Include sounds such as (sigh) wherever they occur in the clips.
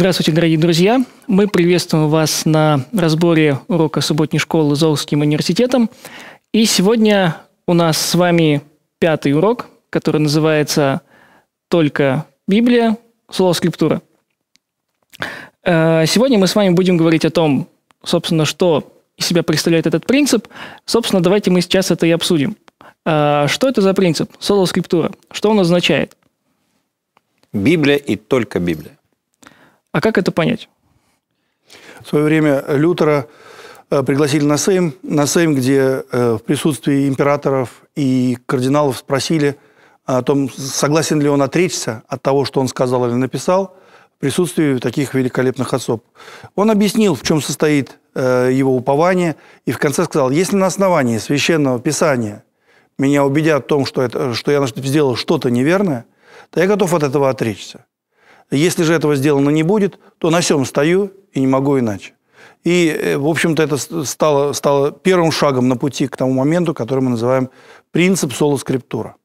Здравствуйте, дорогие друзья! Мы приветствуем вас на разборе урока субботней школы Золским университетом. И сегодня у нас с вами пятый урок, который называется «Только Библия. Слово Скриптура". Э, сегодня мы с вами будем говорить о том, собственно, что из себя представляет этот принцип. Собственно, давайте мы сейчас это и обсудим. Э, что это за принцип? Соло скриптура. Что он означает? Библия и только Библия. А как это понять? В свое время Лютера э, пригласили на Сейм, на Сейм, где э, в присутствии императоров и кардиналов спросили о том, согласен ли он отречься от того, что он сказал или написал, в присутствии таких великолепных особ. Он объяснил, в чем состоит э, его упование, и в конце сказал, если на основании священного писания меня убедят в том, что, это, что я сделал что-то неверное, то я готов от этого отречься. Если же этого сделано не будет, то на сем стою и не могу иначе. И, э, в общем-то, это стало, стало первым шагом на пути к тому моменту, который мы называем принцип соло-скриптура.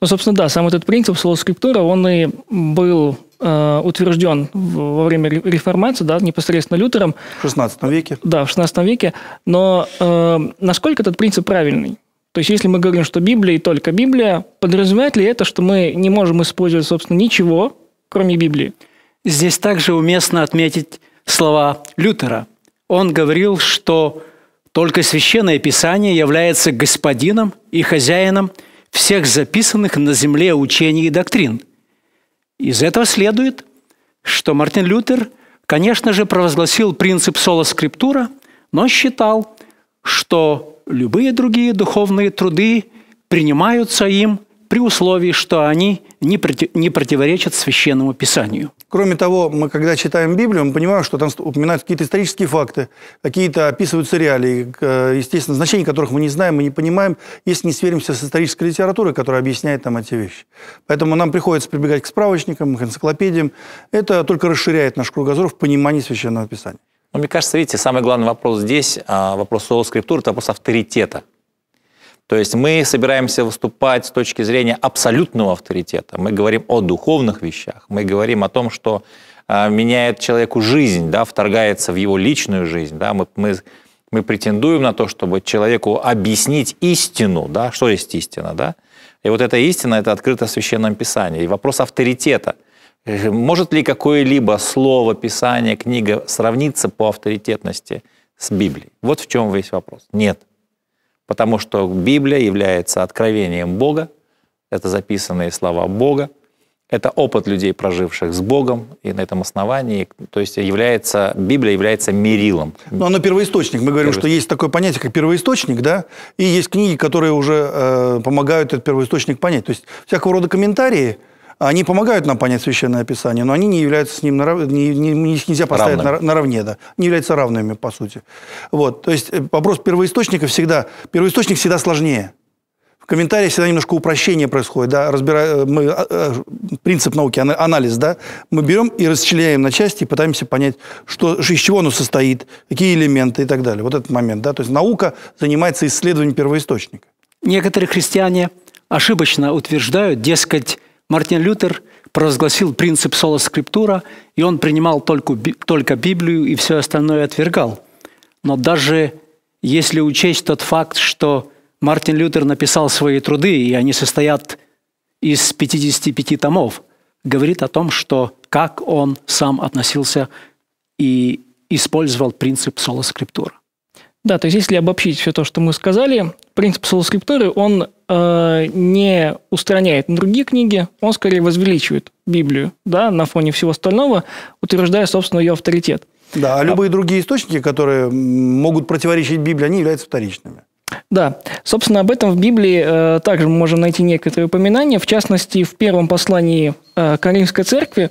Ну, собственно, да, сам этот принцип соло-скриптура, он и был э, утвержден во время реформации, да, непосредственно Лютером. В XVI веке. Да, в XVI веке. Но э, насколько этот принцип правильный? То есть, если мы говорим, что Библия и только Библия, подразумевает ли это, что мы не можем использовать, собственно, ничего, кроме Библии. Здесь также уместно отметить слова Лютера. Он говорил, что только Священное Писание является господином и хозяином всех записанных на земле учений и доктрин. Из этого следует, что Мартин Лютер, конечно же, провозгласил принцип соло скриптура, но считал, что любые другие духовные труды принимаются им – при условии, что они не, проти не противоречат Священному Писанию. Кроме того, мы когда читаем Библию, мы понимаем, что там упоминаются какие-то исторические факты, какие-то описываются реалии, э, естественно, значения которых мы не знаем, мы не понимаем, если не сверимся с исторической литературой, которая объясняет нам эти вещи. Поэтому нам приходится прибегать к справочникам, к энциклопедиям. Это только расширяет наш кругозор в понимании Священного Писания. Но ну, мне кажется, видите, самый главный вопрос здесь, а, вопрос о скриптуре, это вопрос авторитета. То есть мы собираемся выступать с точки зрения абсолютного авторитета. Мы говорим о духовных вещах, мы говорим о том, что а, меняет человеку жизнь, да, вторгается в его личную жизнь. Да, мы, мы, мы претендуем на то, чтобы человеку объяснить истину, да, что есть истина, да. И вот эта истина, это открыто в Священном Писании. И вопрос авторитета. Э, может ли какое-либо слово, писание, книга сравниться по авторитетности с Библией? Вот в чем весь вопрос. Нет потому что Библия является откровением Бога, это записанные слова Бога, это опыт людей, проживших с Богом, и на этом основании, то есть является, Библия является мерилом. Ну, Но она первоисточник. Мы говорим, что есть такое понятие, как первоисточник, да, и есть книги, которые уже э, помогают этот первоисточник понять. То есть всякого рода комментарии – они помогают нам понять Священное Писание, но они не являются с ним нарав... не, не, нельзя поставить равными. наравне, да, не являются равными, по сути. Вот, то есть э, вопрос первоисточника всегда, первоисточник всегда сложнее. В комментариях всегда немножко упрощение происходит, да, разбирая э, мы, а, а, принцип науки, анализ, да, мы берем и расчленяем на части и пытаемся понять, что, из чего оно состоит, какие элементы и так далее. Вот этот момент, да, то есть наука занимается исследованием первоисточника. Некоторые христиане ошибочно утверждают, дескать, Мартин Лютер провозгласил принцип соло скриптура, и он принимал только, только Библию и все остальное отвергал. Но даже если учесть тот факт, что Мартин Лютер написал свои труды, и они состоят из 55 томов, говорит о том, что как он сам относился и использовал принцип соло скриптура. Да, то есть если обобщить все то, что мы сказали, принцип солоскрипторы, он э, не устраняет другие книги, он скорее возвеличивает Библию да, на фоне всего остального, утверждая, собственно, ее авторитет. Да, а, а любые а... другие источники, которые могут противоречить Библии, они являются вторичными. Да, собственно, об этом в Библии э, также мы можем найти некоторые упоминания. В частности, в первом послании э, Каримской церкви,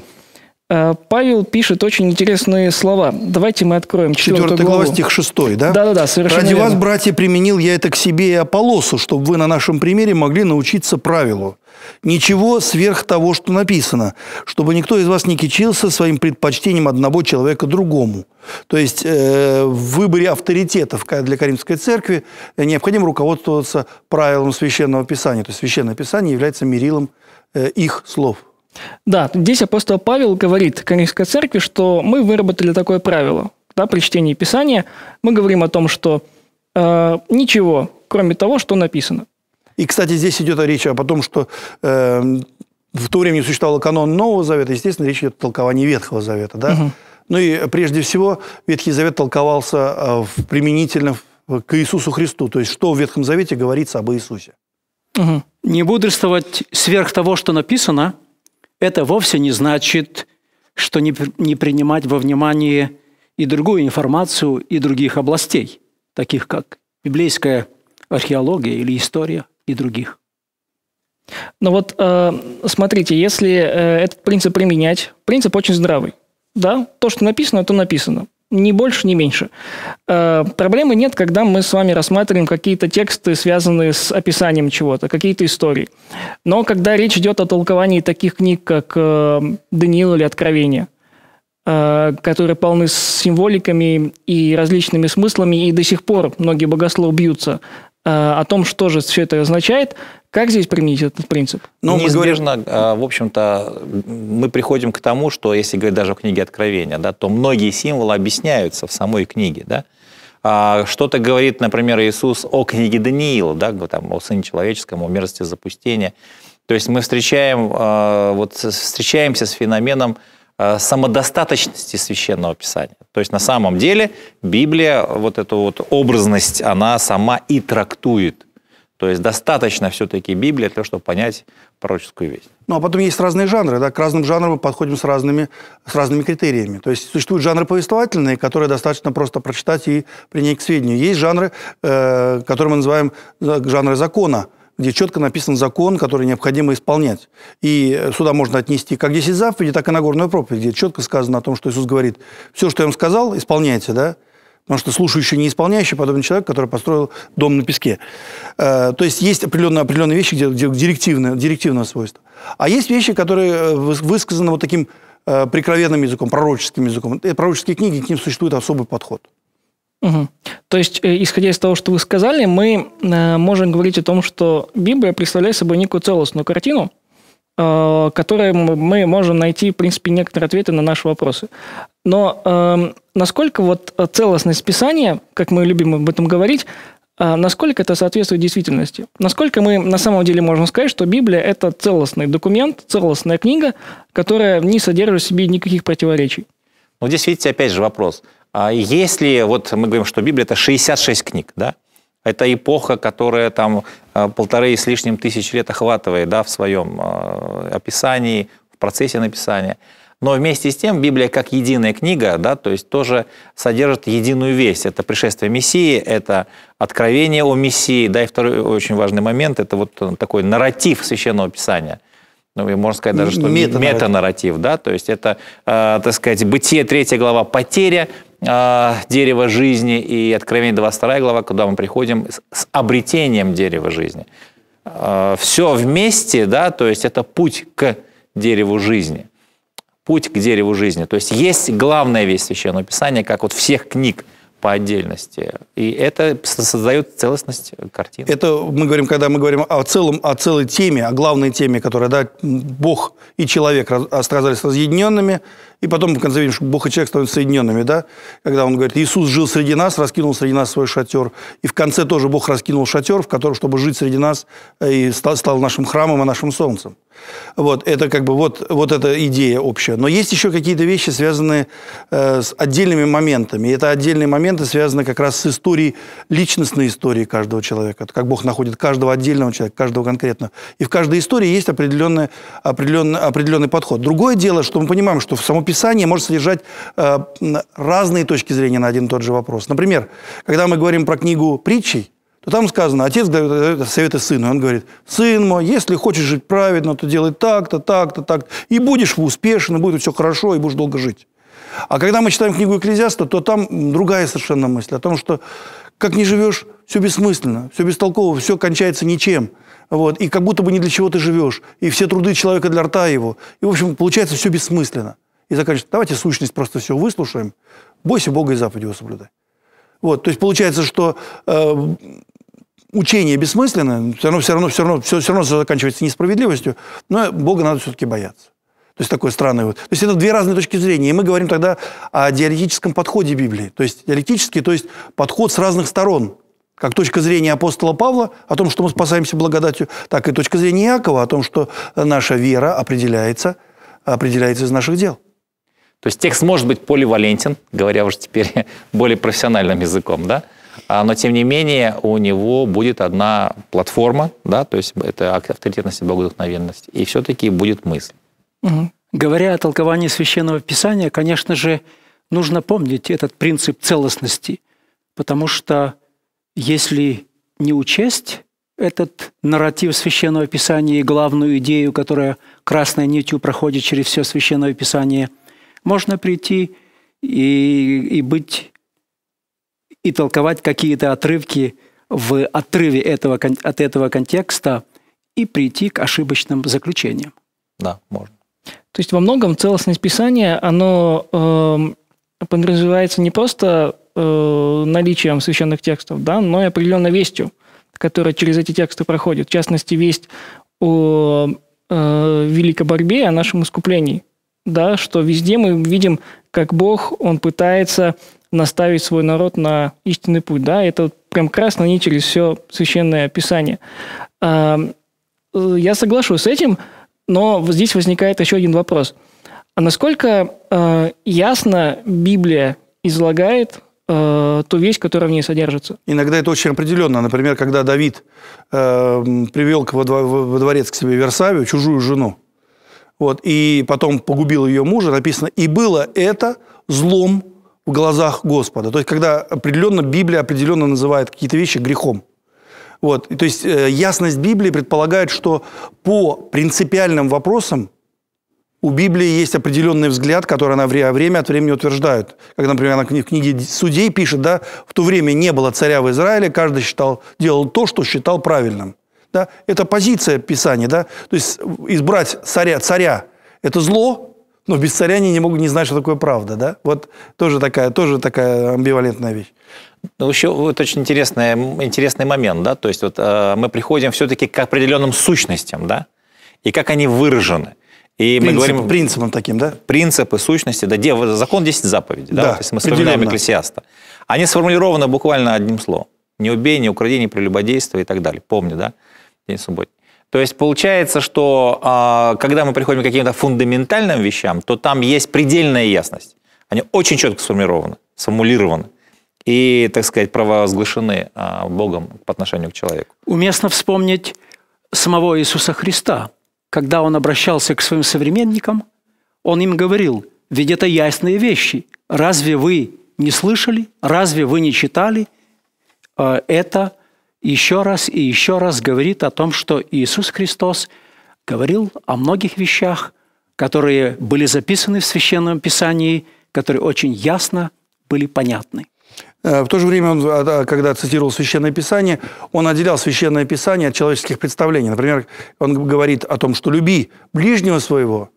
Э, Павел пишет очень интересные слова. Давайте мы откроем четвертую 4 главу. глава, стих 6, да? Да-да-да, совершенно «Ради верно. вас, братья, применил я это к себе и Аполлосу, чтобы вы на нашем примере могли научиться правилу. Ничего сверх того, что написано, чтобы никто из вас не кичился своим предпочтением одного человека другому». То есть э, в выборе авторитетов для Каримской церкви необходимо руководствоваться правилом Священного Писания. То есть Священное Писание является мерилом э, их слов. Да, здесь апостол Павел говорит коринфской церкви, что мы выработали такое правило. Да, при чтении Писания мы говорим о том, что э, ничего, кроме того, что написано. И, кстати, здесь идет речь о том, что э, в то время не существовал канон Нового Завета, естественно, речь идет о толковании Ветхого Завета. Да? Угу. Ну и прежде всего Ветхий Завет толковался э, в применительно к Иисусу Христу, то есть что в Ветхом Завете говорится об Иисусе. Угу. Не бодрствовать сверх того, что написано – это вовсе не значит, что не, не принимать во внимание и другую информацию и других областей, таких как библейская археология или история и других. Ну вот, э, смотрите, если э, этот принцип применять, принцип очень здравый. Да, то, что написано, то написано. Ни больше, ни меньше. Э, проблемы нет, когда мы с вами рассматриваем какие-то тексты, связанные с описанием чего-то, какие-то истории. Но когда речь идет о толковании таких книг, как э, «Даниил» или «Откровение», э, которые полны символиками и различными смыслами, и до сих пор многие богословы бьются э, о том, что же все это означает – как здесь применить этот принцип? Ну, Неизбежно, мы говорим, а, в общем-то, мы приходим к тому, что, если говорить даже о книге Откровения, да, то многие символы объясняются в самой книге, да. А, что-то говорит, например, Иисус о книге Даниила, да, там, о Сыне Человеческом, о мерзости запустения. То есть мы встречаем, а, вот, встречаемся с феноменом самодостаточности священного писания. То есть на самом деле Библия вот эту вот образность, она сама и трактует – то есть достаточно все-таки Библии для того, чтобы понять пророческую весть. Ну, а потом есть разные жанры. Да? К разным жанрам мы подходим с разными, с разными критериями. То есть существуют жанры повествовательные, которые достаточно просто прочитать и принять к сведению. Есть жанры, э, которые мы называем э, жанры закона где четко написан закон, который необходимо исполнять. И э, сюда можно отнести как 10 заповедей, так и Нагорную проповедь, где четко сказано о том, что Иисус говорит, все, что я вам сказал, исполняйте, да, Потому что слушающий, не исполняющий, а подобный человек, который построил дом на песке. Э, то есть есть определенные, определенные вещи, где директивное, директивное свойство. А есть вещи, которые э, высказаны вот таким э, прикровенным языком, пророческим языком. Пророческие книги, к ним существует особый подход. Угу. То есть, исходя из того, что вы сказали, мы можем говорить о том, что Библия представляет собой некую целостную картину, которой мы можем найти, в принципе, некоторые ответы на наши вопросы. Но э, насколько вот э, целостность писания, как мы любим об этом говорить, э, насколько это соответствует действительности? Насколько мы на самом деле можем сказать, что Библия – это целостный документ, целостная книга, которая не содержит в себе никаких противоречий? Вот ну, здесь, видите, опять же вопрос. А если, вот мы говорим, что Библия – это 66 книг, да? Это эпоха, которая там э, полторы с лишним тысяч лет охватывает, да, в своем э, описании, в процессе написания – но вместе с тем Библия как единая книга, да, то есть тоже содержит единую весть. Это пришествие Мессии, это откровение о Мессии, да, и второй очень важный момент, это вот такой нарратив Священного Писания – ну, и можно сказать даже, что метанарратив, метанарратив да, то есть это, э, так сказать, бытие, третья глава, потеря э, а, дерева жизни и откровение 22 глава, куда мы приходим с, с обретением дерева жизни. Э, а, все вместе, да, то есть это путь к дереву жизни путь к дереву жизни. То есть есть главная вещь Священного Писания, как вот всех книг по отдельности. И это создает целостность картины. Это мы говорим, когда мы говорим о целом, о целой теме, о главной теме, которая, да, Бог и человек оказались разъединенными, и потом, в конце, видим, что Бог и человек становятся соединенными, да? Когда он говорит, Иисус жил среди нас, раскинул среди нас свой шатер. И в конце тоже Бог раскинул шатер, в котором, чтобы жить среди нас, э, и стал, стал нашим храмом и нашим солнцем. Вот, это как бы вот, вот эта идея общая. Но есть еще какие-то вещи, связанные э, с отдельными моментами. И это отдельные моменты связаны как раз с историей, личностной историей каждого человека. Это как Бог находит каждого отдельного человека, каждого конкретного. И в каждой истории есть определенный, определенный, определенный подход. Другое дело, что мы понимаем, что в само описание может содержать э, разные точки зрения на один и тот же вопрос. Например, когда мы говорим про книгу притчей, то там сказано, отец дает э, э, советы сыну, и он говорит, сын мой, если хочешь жить праведно, то делай так-то, так-то, так-то, и будешь успешен, и будет все хорошо, и будешь долго жить. А когда мы читаем книгу Экклезиаста, то там другая совершенно мысль о том, что как не живешь, все бессмысленно, все бестолково, все кончается ничем. Вот, и как будто бы ни для чего ты живешь, и все труды человека для рта его. И, в общем, получается все бессмысленно и заканчивается. Давайте сущность просто все выслушаем. Бойся Бога и заповедь его соблюдай. Вот, то есть получается, что э, учение бессмысленно, все равно, все равно, все равно, все, все равно все заканчивается несправедливостью, но Бога надо все-таки бояться. То есть такой странный вот. То есть это две разные точки зрения. И мы говорим тогда о диалектическом подходе Библии. То есть диалектический, то есть подход с разных сторон. Как точка зрения апостола Павла о том, что мы спасаемся благодатью, так и точка зрения Иакова о том, что наша вера определяется, определяется из наших дел. То есть текст может быть поливалентен, говоря уже теперь (laughs) более профессиональным языком, да? А, но тем не менее у него будет одна платформа, да, то есть это авторитетность и богодухновенность, и все-таки будет мысль. Угу. Говоря о толковании Священного Писания, конечно же, нужно помнить этот принцип целостности, потому что если не учесть этот нарратив Священного Писания и главную идею, которая красной нитью проходит через все Священное Писание – можно прийти и, и быть, и толковать какие-то отрывки в отрыве этого, от этого контекста и прийти к ошибочным заключениям. Да, можно. То есть во многом целостность Писания, оно э, подразумевается не просто э, наличием священных текстов, да, но и определенной вестью, которая через эти тексты проходит. В частности, весть о э, великой борьбе, о нашем искуплении да, что везде мы видим, как Бог, он пытается наставить свой народ на истинный путь, да, это прям красно не через все священное писание. А, э, я соглашусь с этим, но здесь возникает еще один вопрос. А насколько э, ясно Библия излагает э, ту вещь, которая в ней содержится? Иногда это очень определенно. Например, когда Давид э, привел во, дворец к себе Версавию чужую жену, вот, и потом погубил ее мужа, написано, и было это злом в глазах Господа. То есть, когда определенно Библия определенно называет какие-то вещи грехом. Вот, то есть, э, ясность Библии предполагает, что по принципиальным вопросам у Библии есть определенный взгляд, который она время от времени утверждает. Как, например, она в книге «Судей» пишет, да, в то время не было царя в Израиле, каждый считал, делал то, что считал правильным. Да? Это позиция Писания. Да? То есть избрать царя, царя – это зло, но без царя они не могут не знать, что такое правда. Да? Вот тоже такая, тоже такая амбивалентная вещь. Ну, еще вот очень интересный, интересный момент, да, то есть вот э, мы приходим все-таки к определенным сущностям, да, и как они выражены. И Принцип, мы говорим... Принципам таким, да? Принципы, сущности, да, Дев закон 10 заповедей, да, да то есть мы вспоминаем Экклесиаста. Они сформулированы буквально одним словом. Не убей, не укради, не прелюбодействуй и так далее. Помни, да? день субботний. То есть получается, что а, когда мы приходим к каким-то фундаментальным вещам, то там есть предельная ясность. Они очень четко сформированы, сформулированы и, так сказать, провозглашены а, Богом по отношению к человеку. Уместно вспомнить самого Иисуса Христа. Когда он обращался к своим современникам, он им говорил, ведь это ясные вещи. Разве вы не слышали? Разве вы не читали? А, это еще раз и еще раз говорит о том, что Иисус Христос говорил о многих вещах, которые были записаны в Священном Писании, которые очень ясно были понятны. Э, в то же время, он, а, когда цитировал Священное Писание, он отделял Священное Писание от человеческих представлений. Например, он говорит о том, что «люби ближнего своего»,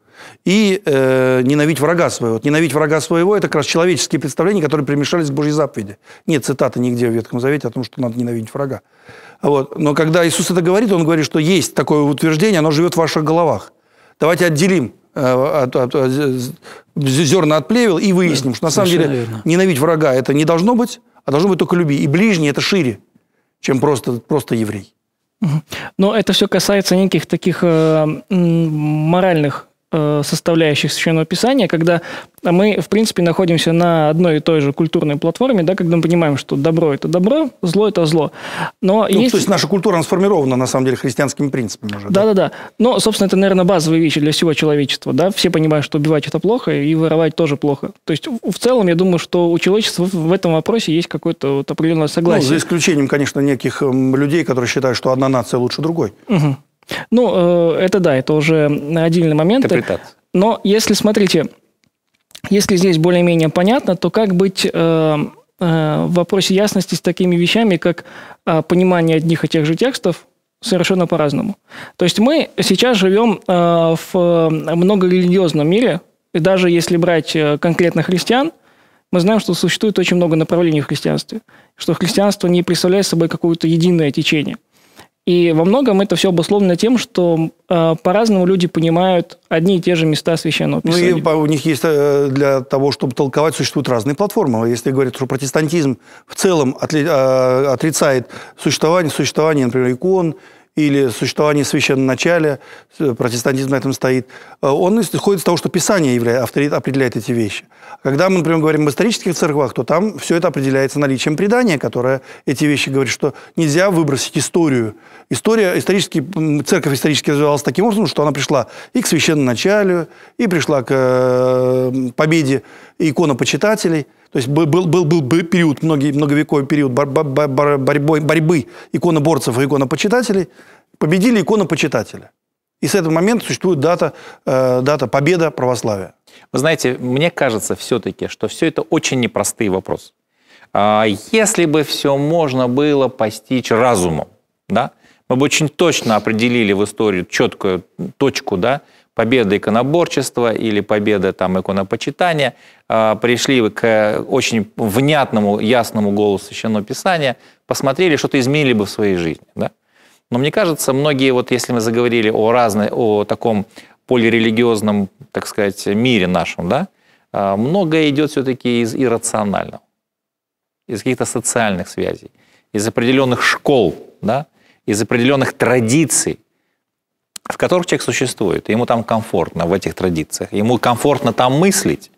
и э, ненавидь врага своего. Вот ненавидь врага своего – это как раз человеческие представления, которые примешались к Божьей заповеди. Нет цитаты нигде в Ветхом Завете о том, что надо ненавидеть врага. Вот. Но когда Иисус это говорит, Он говорит, что есть такое утверждение, оно живет в ваших головах. Давайте отделим э, от, от, от, зерна от плевел и выясним, да, что на самом деле верно. ненавидеть врага – это не должно быть, а должно быть только люби. И ближний – это шире, чем просто, просто еврей. Но это все касается неких таких э, моральных Э, составляющих Священного Писания, когда мы, в принципе, находимся на одной и той же культурной платформе, да, когда мы понимаем, что добро – это добро, зло – это зло. Но ну, есть... То есть наша культура сформирована, на самом деле, христианскими принципами уже. Да-да-да. Но, собственно, это, наверное, базовые вещи для всего человечества. Да? Все понимают, что убивать – это плохо, и воровать тоже плохо. То есть, в целом, я думаю, что у человечества в этом вопросе есть какое-то вот определенное согласие. Ну, за исключением, конечно, неких эм, людей, которые считают, что одна нация лучше другой. Угу. Ну, э, это да, это уже отдельный момент. Но если, смотрите, если здесь более-менее понятно, то как быть э, э, в вопросе ясности с такими вещами, как понимание одних и тех же текстов, совершенно по-разному. То есть мы сейчас живем в многорелигиозном мире, и даже если брать конкретно христиан, мы знаем, что существует очень много направлений в христианстве, что христианство не представляет собой какое-то единое течение. И во многом это все обусловлено тем, что э, по-разному люди понимают одни и те же места священного писания. Ну и у них есть э, для того, чтобы толковать, существуют разные платформы. Если говорить что протестантизм в целом отли, э, отрицает существование, существование, например, икон или существование священного начала, протестантизм на этом стоит, э, он исходит из того, что Писание является авторит, определяет эти вещи. Когда мы, например, говорим об исторических церквах, то там все это определяется наличием предания, которое эти вещи говорит, что нельзя выбросить историю. История, исторически, церковь исторически развивалась таким образом, что она пришла и к священному началу, и пришла к э, победе иконопочитателей – то есть был, был, был, был период, многие, многовековый период борьбы бор, бор, борьбой, борьбы иконоборцев и иконопочитателей. Победили иконопочитателя. И с этого момента существует дата, э, дата победа православия. Вы знаете, мне кажется все-таки, что все это очень непростые вопросы. А, если бы все можно было постичь разумом, да, мы бы очень точно определили в истории четкую точку, да, победа иконоборчества или победа там, иконопочитания а, э, пришли к очень внятному, ясному голосу Священного Писания, посмотрели, что-то изменили бы в своей жизни. Да? Но мне кажется, многие, вот если мы заговорили о, разной, о таком полирелигиозном, так сказать, мире нашем, да, э, многое идет все-таки из иррационального, из каких-то социальных связей, из определенных школ, да, из определенных традиций, в которых человек существует. Ему там комфортно в этих традициях. Ему комфортно там мыслить,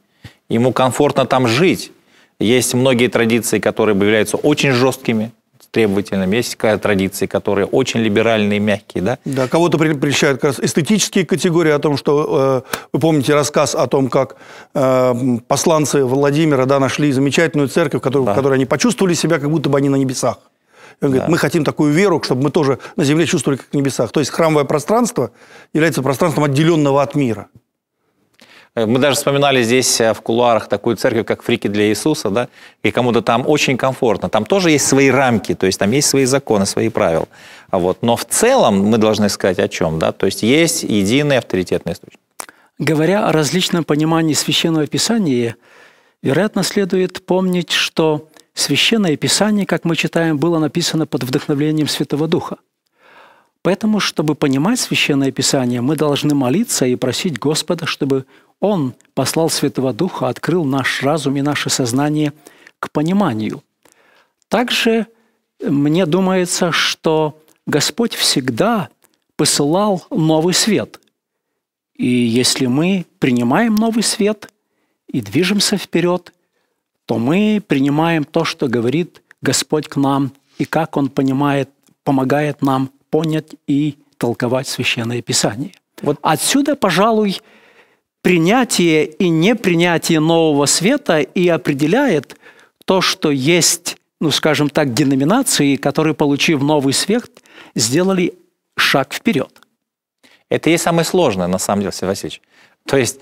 ему комфортно там жить. Есть многие традиции, которые являются очень жесткими, требовательными. Есть традиции, которые очень либеральные, мягкие. Да, да кого-то прельщают как раз эстетические категории о том, что... Э, вы помните рассказ о том, как э, посланцы Владимира да, нашли замечательную церковь, которую, да. в которой они почувствовали себя, как будто бы они на небесах он говорит, да. мы хотим такую веру, чтобы мы тоже на земле чувствовали, как в небесах. То есть храмовое пространство является пространством, отделенного от мира. Э, мы даже вспоминали здесь э, в кулуарах такую церковь, как Фрики для Иисуса, да, и кому-то там очень комфортно. Там тоже есть свои рамки, то есть там есть свои законы, свои правила. А вот. Но в целом мы должны сказать о чем, да, то есть есть единый авторитетный источник. Говоря о различном понимании Священного Писания, вероятно, следует помнить, что Священное Писание, как мы читаем, было написано под вдохновлением Святого Духа. Поэтому, чтобы понимать Священное Писание, мы должны молиться и просить Господа, чтобы Он послал Святого Духа, открыл наш разум и наше сознание к пониманию. Также мне думается, что Господь всегда посылал новый свет. И если мы принимаем новый свет и движемся вперед – то мы принимаем то, что говорит Господь к нам, и как Он понимает, помогает нам понять и толковать Священное Писание. Вот отсюда, пожалуй, принятие и непринятие нового света и определяет то, что есть, ну, скажем так, деноминации, которые, получив новый свет, сделали шаг вперед. Это и самое сложное, на самом деле, Васильевич. То есть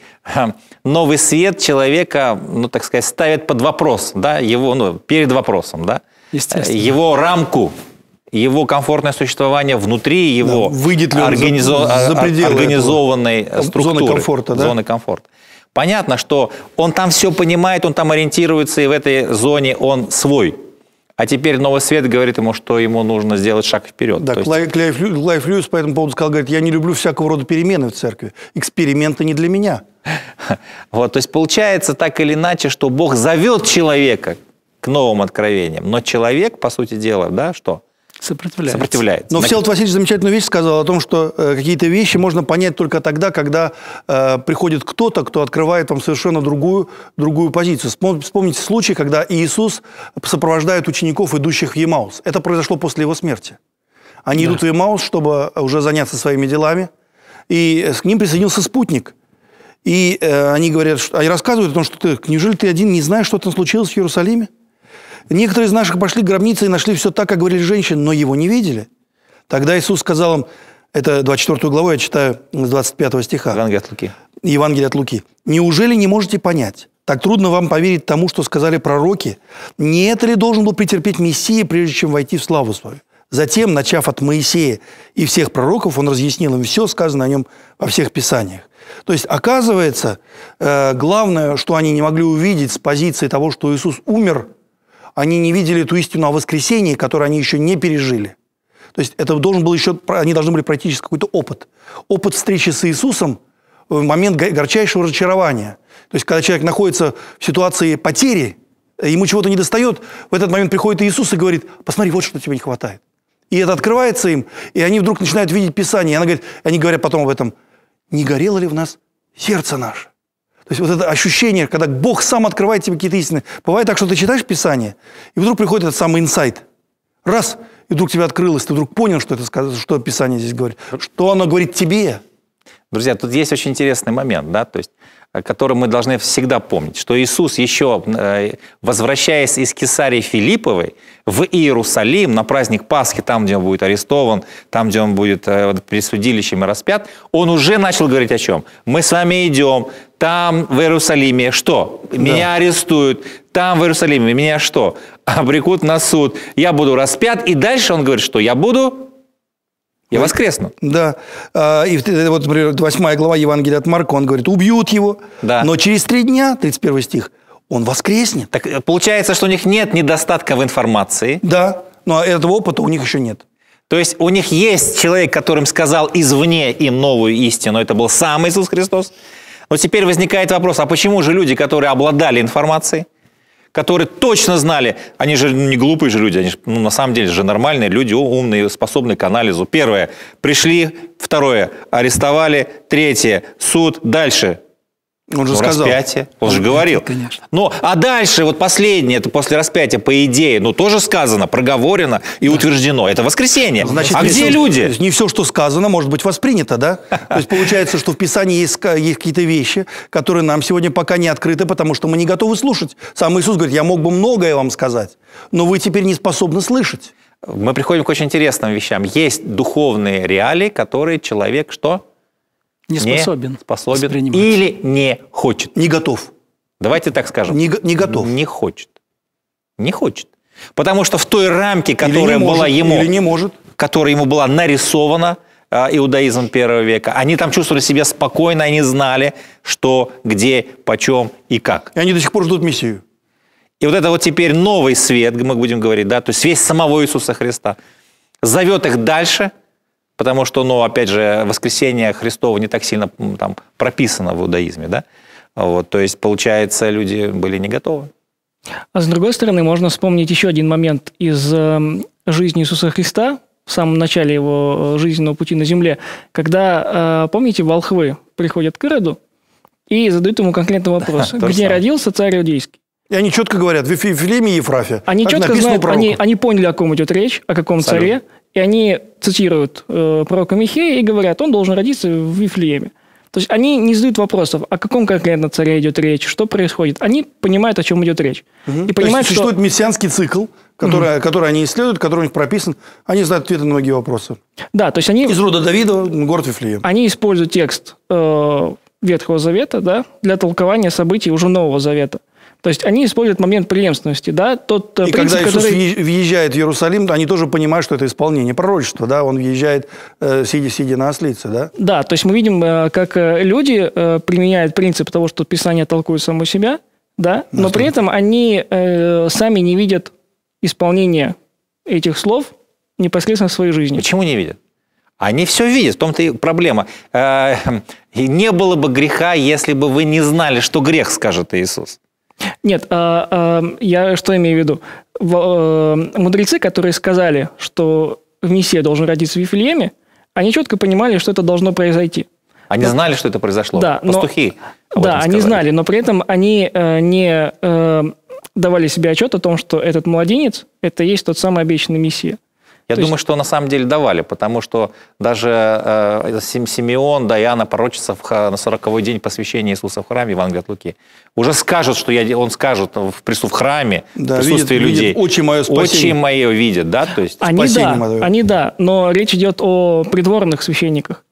новый свет человека, ну, так сказать, ставит под вопрос, да, его, ну, перед вопросом, да, его рамку, его комфортное существование внутри его да, выйдет ли организо... за, за организованной этого. структуры. Зоны комфорта, да? Зоны комфорта. Понятно, что он там все понимает, он там ориентируется, и в этой зоне он свой. А теперь новый свет говорит ему, что ему нужно сделать шаг вперед. Да, есть... Клайв, Клайв Льюис по этому поводу сказал, говорит, я не люблю всякого рода перемены в церкви. Эксперименты не для меня. (laughs) Вот, то есть получается так или иначе, что Бог зовет человека к новым откровениям. Но человек, по сути дела, да, что? Сопротивляется. Сопротивляется. Но Всеволод Васильевич замечательную вещь сказал о том, что э, какие-то вещи можно понять только тогда, когда э, приходит кто-то, кто открывает вам совершенно другую, другую позицию. Вспом... Вспомните случай, когда Иисус сопровождает учеников, идущих в Емаус. Это произошло после его смерти. Они да. идут в Емаус, чтобы э, уже заняться своими делами. И э, к ним присоединился спутник – и э, они говорят, что, они рассказывают о том, что ты, неужели ты один не знаешь, что там случилось в Иерусалиме? Некоторые из наших пошли к гробнице и нашли все так, как говорили женщины, но его не видели. Тогда Иисус сказал им, это 24 главу я читаю с 25 стиха. Евангелие от Луки. Евангелие от Луки. «Неужели не можете понять, так трудно вам поверить тому, что сказали пророки? Не это ли должен был претерпеть Мессия, прежде чем войти в славу свою? Затем, начав от Моисея и всех пророков, он разъяснил им все, сказанное о нем во всех писаниях. То есть, оказывается, э, главное, что они не могли увидеть с позиции того, что Иисус умер они не видели ту истину о воскресении, которую они еще не пережили. То есть это должен был еще, они должны были пройти через какой-то опыт. Опыт встречи с Иисусом в момент горчайшего разочарования. То есть когда человек находится в ситуации потери, ему чего-то не достает, в этот момент приходит Иисус и говорит, посмотри, вот что тебе не хватает. И это открывается им, и они вдруг начинают видеть Писание. И она говорит, они говорят потом об этом, не горело ли в нас сердце наше? То есть вот это ощущение, когда Бог сам открывает тебе какие-то истины. Бывает так, что ты читаешь Писание, и вдруг приходит этот самый инсайт. Раз, и вдруг тебе открылось, ты вдруг понял, что, это, что Писание здесь говорит. Что оно говорит тебе. Друзья, тут есть очень интересный момент, да, то есть Э, которым мы должны всегда помнить, что Иисус еще, э, возвращаясь из Кесарии Филипповой в Иерусалим на праздник Пасхи, там, где он будет арестован, там, где он будет э, перед и распят, он уже начал говорить о чем? Мы с вами идем, там, в Иерусалиме, что? Меня да. арестуют, там, в Иерусалиме, меня что? Обрекут на суд, я буду распят, и дальше он говорит, что я буду я воскресну. Да. А, и вот, например, 8 глава Евангелия от Марка, он говорит, убьют его, да. но через три дня, 31 стих, он воскреснет. Так э, получается, что у них нет недостатка в информации. Да, но этого опыта у них еще нет. То есть у них есть человек, которым сказал извне им новую истину, это был сам Иисус Христос. Но теперь возникает вопрос, а почему же люди, которые обладали информацией, которые точно знали, они же не глупые же люди, они же, ну, на самом деле же нормальные люди, умные, способные к анализу. Первое, пришли, второе, арестовали, третье, суд, дальше, он же ну, сказал. Распятие. Он, он же ну, говорил. Конечно. Но, а дальше, вот последнее, это после распятия, по идее, ну, тоже сказано, проговорено и да. утверждено. Это воскресенье. Значит, а где все, люди? Не все, что сказано, может быть воспринято, да? То есть получается, что в Писании есть, есть какие-то вещи, которые нам сегодня пока не открыты, потому что мы не готовы слушать. Сам Иисус говорит, я мог бы многое вам сказать, но вы теперь не способны слышать. Мы приходим к очень интересным вещам. Есть духовные реалии, которые человек что? Не способен. Не способен или не хочет. Не готов. Давайте так скажем. Не, не готов. Не хочет. Не хочет. Потому что в той рамке, которая может, была ему, или не может. которая ему была нарисована, а, иудаизм первого века. Они там чувствовали себя спокойно, они знали, что, где, почем и как. И они до сих пор ждут Мессию. И вот это вот теперь новый свет, мы будем говорить, да, то есть весь самого Иисуса Христа, зовет их дальше – Потому что, ну, опять же, воскресение Христова не так сильно там прописано в иудаизме, да? Вот, то есть, получается, люди были не готовы. А с другой стороны, можно вспомнить еще один момент из эм, жизни Иисуса Христа, в самом начале его э, жизненного пути на земле, когда, э, помните, волхвы приходят к Ироду и задают ему конкретный вопрос. Да, где родился царь Иудейский? И они четко говорят, в Вифлееме и Ефрафе. Они четко знают, они, они поняли, о ком идет речь, о каком Абсолютно. царе, и они цитируют э, пророка Михея и говорят, он должен родиться в Вифлееме. То есть они не задают вопросов, о каком конкретно царе идет речь, что происходит. Они понимают, о чем идет речь. Угу. И понимают, То есть существует что... мессианский цикл, который, угу. который они исследуют, который у них прописан. Они знают ответы на многие вопросы. Да, то есть они... Из рода Давида, город Вифлеем. Они используют текст э, Ветхого Завета да, для толкования событий уже Нового Завета. То есть они используют момент преемственности, да, тот э, И принцип, когда Иисус который... въезжает в Иерусалим, они тоже понимают, что это исполнение пророчества, да, он въезжает, э, сидя, сидя на ослице, да? Да, то есть мы видим, э, как э, люди применяют принцип того, что Писание толкует само себя, да, но при этом они сами не видят исполнения этих слов непосредственно в своей жизни. Почему не видят? Они все видят, в том-то и проблема. не было бы греха, если бы вы не знали, что грех, скажет Иисус. Нет, а, а, я что имею в виду? В, а, э, мудрецы, которые сказали, что в Мессия должен родиться в Вифлееме, они четко понимали, что это должно произойти. Они знали, что это произошло. Да, Пастухи. Но, да, они знали, но при этом они э, не э, давали себе отчет о том, что этот младенец – это и есть тот самый обещанный Мессия. Я То думаю, есть... что на самом деле давали, потому что даже э, Симеон, Даяна порочатся в, на 40-й день посвящения Иисуса в храме Евангелия от Луки. Уже скажут, что я, он скажет в, в храме, да, в присутствии видит, людей. Видит, очи мое спасение. Очи мое видят, да? То есть, они, да, мое. они да, но речь идет о придворных священниках.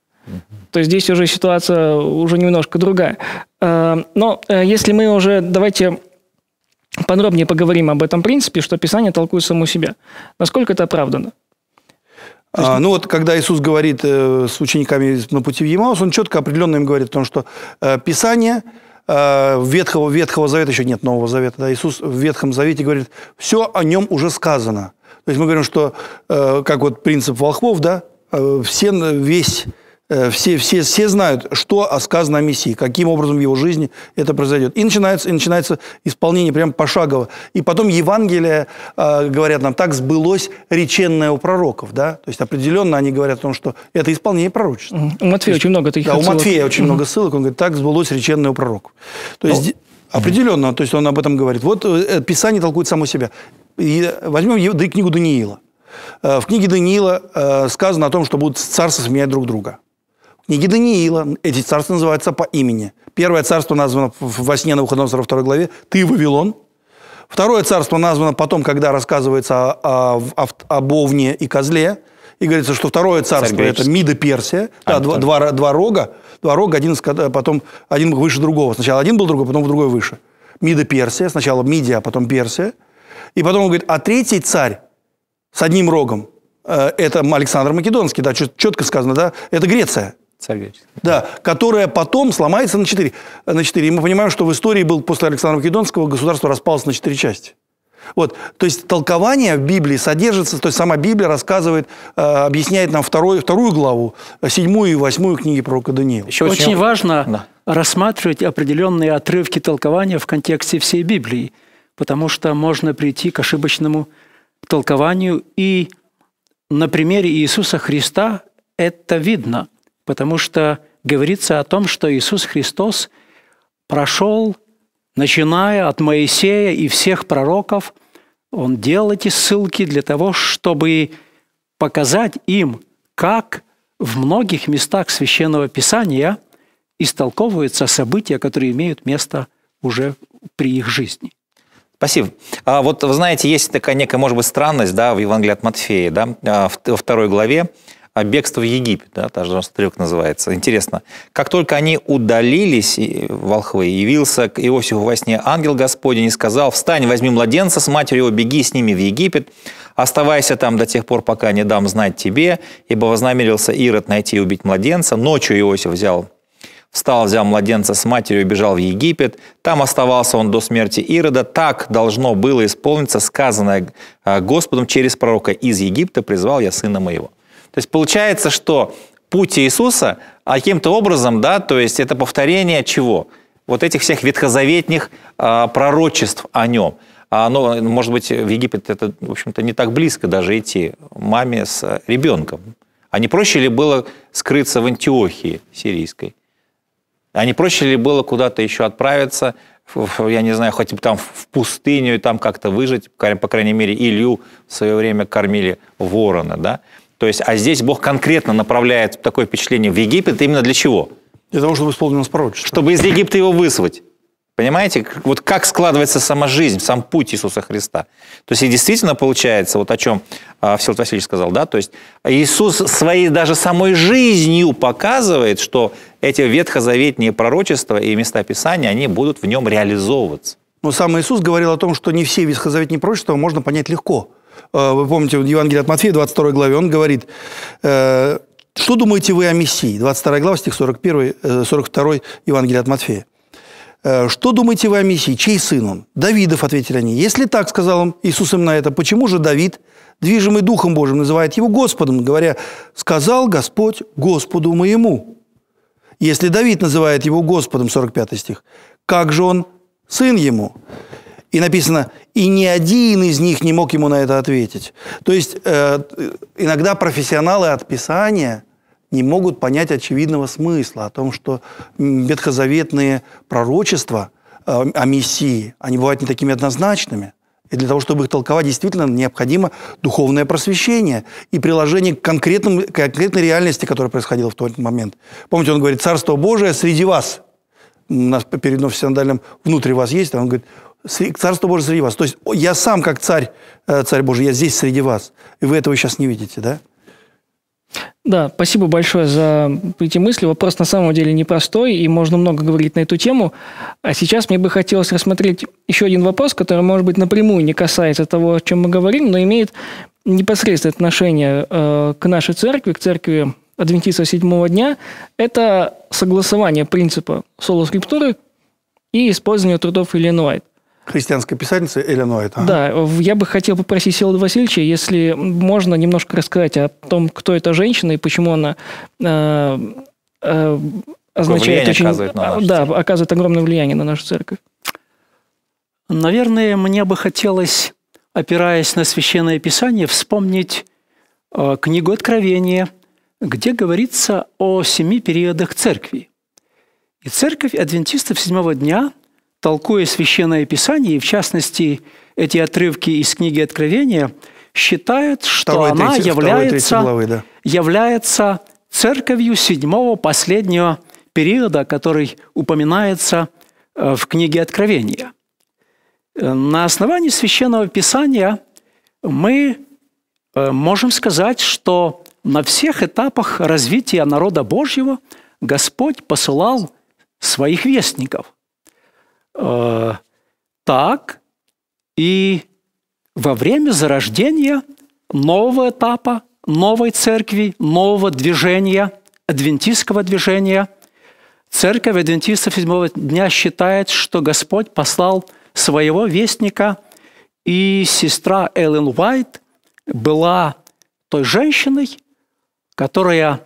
То есть здесь уже ситуация уже немножко другая. Э, но э, если мы уже, давайте подробнее поговорим об этом принципе, что Писание толкует само себя. Насколько это оправдано? А, ну вот, когда Иисус говорит э, с учениками на пути в Емаус, он четко определенно им говорит о том, что э, Писание э, Ветхого, Ветхого Завета, еще нет Нового Завета, да, Иисус в Ветхом Завете говорит, все о нем уже сказано. То есть мы говорим, что, э, как вот принцип волхвов, да, э, все, э, весь Э, все, все, все знают, что сказано о Мессии, каким образом в его жизни это произойдет. И начинается, и начинается исполнение прямо пошагово. И потом Евангелие, э, говорят нам, так сбылось реченное у пророков. Да? То есть определенно они говорят о том, что это исполнение пророчества. У Матфея есть, очень много таких да, У Матфея очень много ссылок. Он говорит, так сбылось реченное у пророков. То есть... Но... Ну. Определенно, то есть он об этом говорит. Вот э, Писание толкует само себя. И возьмем да и книгу Даниила. В книге Даниила сказано о том, что будут царства сменять друг друга книги Даниила. Эти царства называются по имени. Первое царство названо во сне Навуходоносора второй главе «Ты, Вавилон». Второе царство названо потом, когда рассказывается о, о, об Овне и Козле. И говорится, что второе царство – это Мида Персия. А, да, два, два, два рога. Два рога, один, э, потом, один выше другого. Сначала один был другой, потом другой выше. Мида Персия. Сначала Мидия, а потом Персия. И потом он говорит, а третий царь с одним рогом э, – это Александр Македонский, да, четко сказано, да, это Греция. Советский. Да, которая потом сломается на четыре. Э, на четыре. И мы понимаем, что в истории был после Александра Македонского государство распалось на четыре части. Вот, то есть толкование в Библии содержится, то есть сама Библия рассказывает, э, объясняет нам вторую, вторую главу, э, седьмую и восьмую книги пророка Даниила. Еще очень, очень важно да. рассматривать определенные отрывки толкования в контексте всей Библии, потому что можно прийти к ошибочному толкованию, и на примере Иисуса Христа это видно – потому что говорится о том, что Иисус Христос прошел, начиная от Моисея и всех пророков, он делал эти ссылки для того, чтобы показать им, как в многих местах Священного Писания истолковываются события, которые имеют место уже при их жизни. Спасибо. А вот вы знаете, есть такая некая, может быть, странность да, в Евангелии от Матфея, да, а, во второй главе, а бегство в Египет, да, та же отрывок называется. Интересно. Как только они удалились, волхвы, явился к Иосифу во сне ангел Господень и сказал, «Встань, возьми младенца с матерью, беги с ними в Египет, оставайся там до тех пор, пока не дам знать тебе, ибо вознамерился Ирод найти и убить младенца». Ночью Иосиф взял Встал, взял младенца с матерью и бежал в Египет. Там оставался он до смерти Ирода. Так должно было исполниться сказанное э, Господом через пророка. Из Египта призвал я сына моего. То есть получается, что путь Иисуса а каким-то образом, да, то есть это повторение чего? Вот этих всех ветхозаветних а, пророчеств о нем. А, ну, может быть, в Египет это, в общем-то, не так близко даже идти маме с ребенком. А не проще ли было скрыться в Антиохии сирийской? А не проще ли было куда-то еще отправиться, в, я не знаю, хоть бы там в пустыню и там как-то выжить, по крайней мере, Илью в свое время кормили ворона, да? То есть, а здесь Бог конкретно направляет такое впечатление в Египет именно для чего? Для того, чтобы исполнилось пророчество. Чтобы из Египта его вызвать. Понимаете, вот как складывается сама жизнь, сам путь Иисуса Христа. То есть и действительно получается, вот о чем а, Всеволод Васильевич сказал, да, то есть Иисус своей даже самой жизнью показывает, что эти ветхозаветные пророчества и места Писания, они будут в нем реализовываться. Но сам Иисус говорил о том, что не все ветхозаветные пророчества можно понять легко – Э, вы помните, в Евангелии от Матфея, 22 главе, он говорит, э, что думаете вы о Мессии? 22 глава, стих 41, 42 Евангелия от Матфея. «Э, «Что думаете вы о Мессии? Чей сын он?» «Давидов», — ответили они. «Если так, — сказал им Иисус им на это, — почему же Давид, движимый Духом Божьим, называет его Господом, говоря, «Сказал Господь Господу моему». Если Давид называет его Господом, 45 стих, как же он сын ему? И написано, и ни один из них не мог ему на это ответить. То есть э, иногда профессионалы от Писания не могут понять очевидного смысла о том, что ветхозаветные пророчества э, о Мессии, они бывают не такими однозначными. И для того, чтобы их толковать, действительно необходимо духовное просвещение и приложение к, конкретным, к конкретной реальности, которая происходила в тот момент. Помните, он говорит, «Царство Божие среди вас». У нас перед новосинодальным «внутри вас есть», а он говорит – Царство Божие среди вас. То есть я сам, как царь, э, царь Божий, я здесь среди вас. И вы этого сейчас не видите, да? Да, спасибо большое за эти мысли. Вопрос на самом деле непростой, и можно много говорить на эту тему. А сейчас мне бы хотелось рассмотреть еще один вопрос, который, может быть, напрямую не касается того, о чем мы говорим, но имеет непосредственное отношение э, к нашей церкви, к церкви адвентистов седьмого дня. Это согласование принципа соло-скриптуры и использование трудов Иллинуайт христианской писательницы Эллен Уайт. Да, я бы хотел попросить Силу Васильевича, если можно немножко рассказать о том, кто эта женщина и почему она э, э, означает очень... Оказывает на а, нашу да, оказывает огромное влияние на нашу церковь. Наверное, мне бы хотелось, опираясь на Священное Писание, вспомнить э, книгу Откровения, где говорится о семи периодах церкви. И церковь адвентистов седьмого дня – толкуя Священное Писание, и в частности эти отрывки из книги Откровения, считает, что второй, она третий, является, второй, главы, да. является церковью седьмого последнего периода, который упоминается э, в книге Откровения. Э, на основании Священного Писания мы э, можем сказать, что на всех этапах развития народа Божьего Господь посылал своих вестников э, так и во время зарождения нового этапа, новой церкви, нового движения, адвентистского движения, церковь адвентистов седьмого дня считает, что Господь послал своего вестника, и сестра Эллен Уайт была той женщиной, которая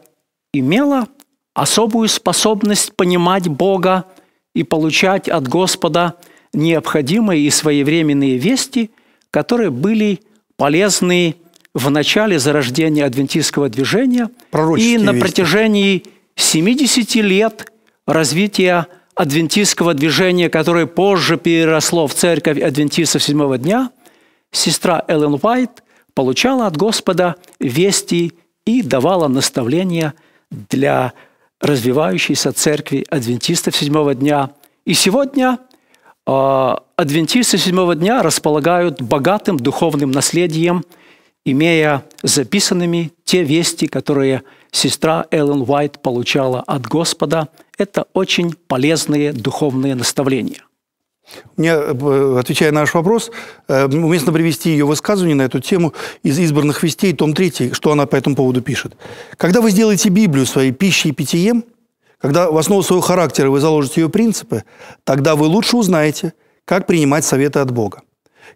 имела особую способность понимать Бога – и получать от Господа необходимые и своевременные вести, которые были полезны в начале зарождения адвентистского движения и на протяжении 70 лет развития адвентистского движения, которое позже переросло в церковь адвентистов седьмого дня, сестра Эллен Уайт получала от Господа вести и давала наставления для развивающейся церкви адвентистов седьмого дня. И сегодня э, адвентисты седьмого дня располагают богатым духовным наследием, имея записанными те вести, которые сестра Эллен Уайт получала от Господа. Это очень полезные духовные наставления – мне, э, э, отвечая на ваш вопрос, э, уместно привести ее высказывание на эту тему из «Избранных вестей», том 3, что она по этому поводу пишет. «Когда вы сделаете Библию своей пищей и питьем, когда в основу своего характера вы заложите ее принципы, тогда вы лучше узнаете, как принимать советы от Бога.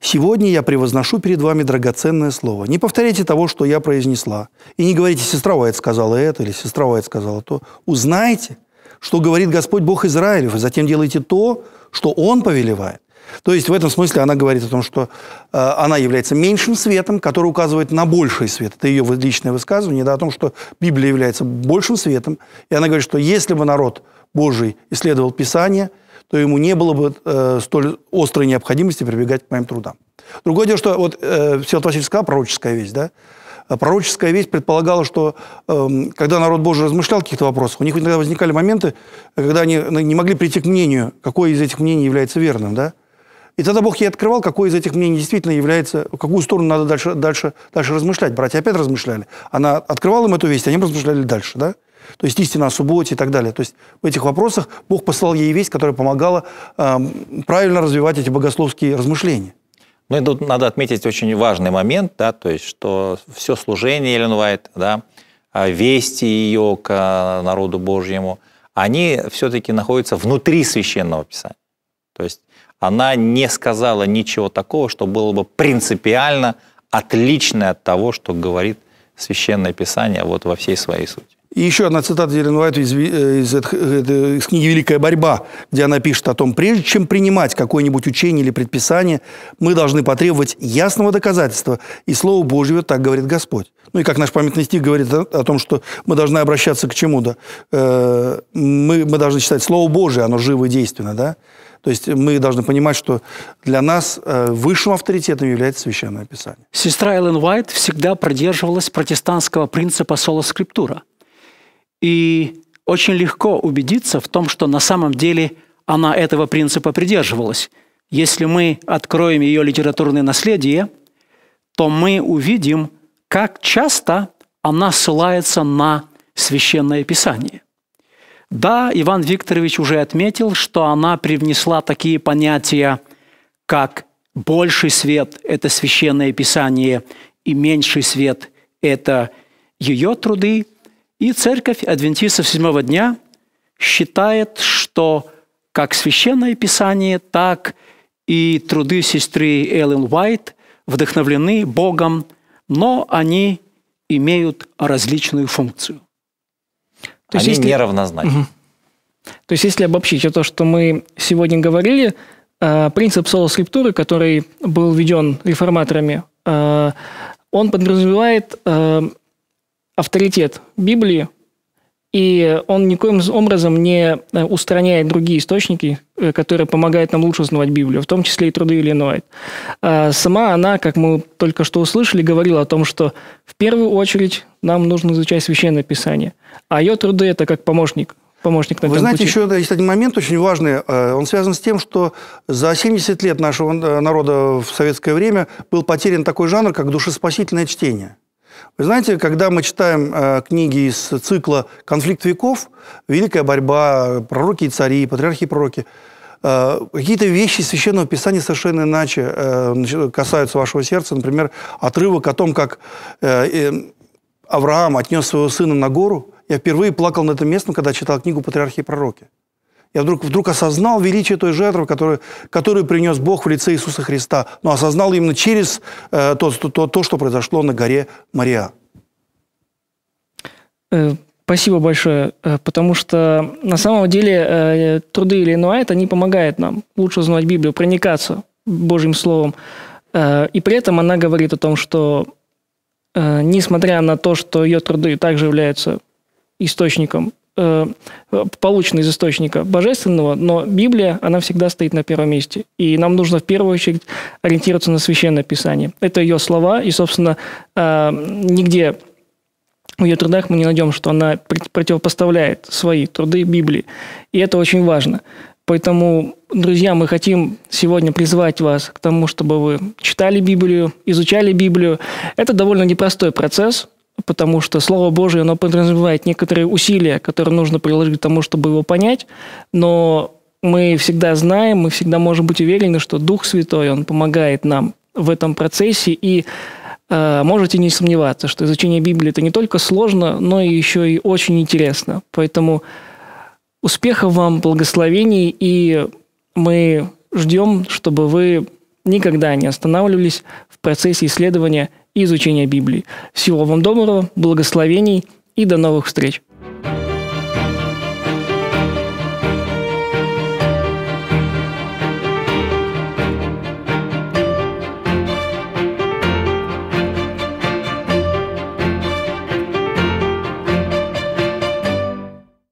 Сегодня я превозношу перед вами драгоценное слово. Не повторяйте того, что я произнесла. И не говорите, сестра Уайт сказала это, или сестра Уайт сказала то. Узнайте, что говорит Господь Бог Израилев, и затем делайте то, что он повелевает. То есть в этом смысле она говорит о том, что э, она является меньшим светом, который указывает на больший свет. Это ее личное высказывание да, о том, что Библия является большим светом. И она говорит, что если бы народ Божий исследовал Писание, то ему не было бы э, столь острой необходимости прибегать к моим трудам. Другое дело, что вот э, Всеволод Васильевич сказал пророческая вещь, да, а пророческая весть предполагала, что эм, когда народ Божий размышлял о каких-то вопросах, у них иногда возникали моменты, когда они ну, не могли прийти к мнению, какое из этих мнений является верным. Да? И тогда Бог ей открывал, какое из этих мнений действительно является, в какую сторону надо дальше, дальше, дальше размышлять. Братья опять размышляли. Она открывала им эту весть, они размышляли дальше. Да? То есть истина о субботе и так далее. То есть в этих вопросах Бог послал ей весть, которая помогала э, правильно развивать эти богословские размышления. Ну и тут надо отметить очень важный момент, да, то есть, что все служение Елен Уайт, да, а, вести ее к а, народу Божьему, они все-таки находятся внутри священного писания. То есть она не сказала ничего такого, что было бы принципиально отличное от того, что говорит священное писание вот во всей своей сути. И еще одна цитата Елены из, э, из, из книги «Великая борьба», где она пишет о том, прежде чем принимать какое-нибудь учение или предписание, мы должны потребовать ясного доказательства, и Слово Божье так говорит Господь. Ну и как наш памятный стих говорит о, о том, что мы должны обращаться к чему-то. Э, мы, мы должны читать Слово Божие, оно живо и действенно, да? То есть мы должны понимать, что для нас э, высшим авторитетом является Священное Писание. Сестра Эллен Уайт всегда придерживалась протестантского принципа соло-скриптура – и очень легко убедиться в том, что на самом деле она этого принципа придерживалась. Если мы откроем ее литературное наследие, то мы увидим, как часто она ссылается на Священное Писание. Да, Иван Викторович уже отметил, что она привнесла такие понятия, как больший свет – это Священное Писание, и меньший свет – это ее труды. И церковь адвентистов седьмого дня считает, что как священное писание, так и труды сестры Эллен Уайт вдохновлены Богом, но они имеют различную функцию. То они есть, неравнозначны. Угу. То есть, если обобщить то, что мы сегодня говорили, э, принцип соло-скриптуры, который был введен реформаторами, э, он подразумевает э, авторитет Библии, и он никоим образом не э, устраняет другие источники, э, которые помогают нам лучше узнавать Библию, в том числе и труды Ильин а Сама она, как мы только что услышали, говорила о том, что в первую очередь нам нужно изучать Священное Писание, а ее труды – это как помощник помощник на Вы знаете, пути. еще есть один момент очень важный. Э, он связан с тем, что за 70 лет нашего народа в советское время был потерян такой жанр, как душеспасительное чтение. Вы знаете, когда мы читаем э, книги из цикла «Конфликт веков», «Великая борьба», «Пророки и цари», «Патриархи и пророки», э, какие-то вещи Священного Писания совершенно иначе э, касаются вашего сердца. Например, отрывок о том, как э, Авраам отнес своего сына на гору. Я впервые плакал на этом местном, когда читал книгу «Патриархи и пророки». Я вдруг, вдруг осознал величие той жертвы, которую, которую принес Бог в лице Иисуса Христа. Но осознал именно через э, то, то, то, что произошло на горе Мария. Э, спасибо большое, э, потому что на самом деле э, труды Иллинуайт, они помогают нам лучше узнать Библию, проникаться Божьим Словом. И при этом она говорит о том, что несмотря на то, что ее труды также являются источником Э, полученный из источника божественного, но Библия, она всегда стоит на первом месте. И нам нужно в первую очередь ориентироваться на Священное Писание. Это ее слова, и, собственно, э, нигде в ее трудах мы не найдем, что она противопоставляет свои труды Библии. И это очень важно. Поэтому, друзья, мы хотим сегодня призвать вас к тому, чтобы вы читали Библию, изучали Библию. Это довольно непростой процесс, потому что Слово Божие, оно подразумевает некоторые усилия, которые нужно приложить к тому, чтобы его понять, но мы всегда знаем, мы всегда можем быть уверены, что Дух Святой, Он помогает нам в этом процессе, и э, можете не сомневаться, что изучение Библии – это не только сложно, но и еще и очень интересно. Поэтому успехов вам, благословений, и мы ждем, чтобы вы никогда не останавливались в процессе исследования – изучения Библии. Всего вам доброго, благословений и до новых встреч!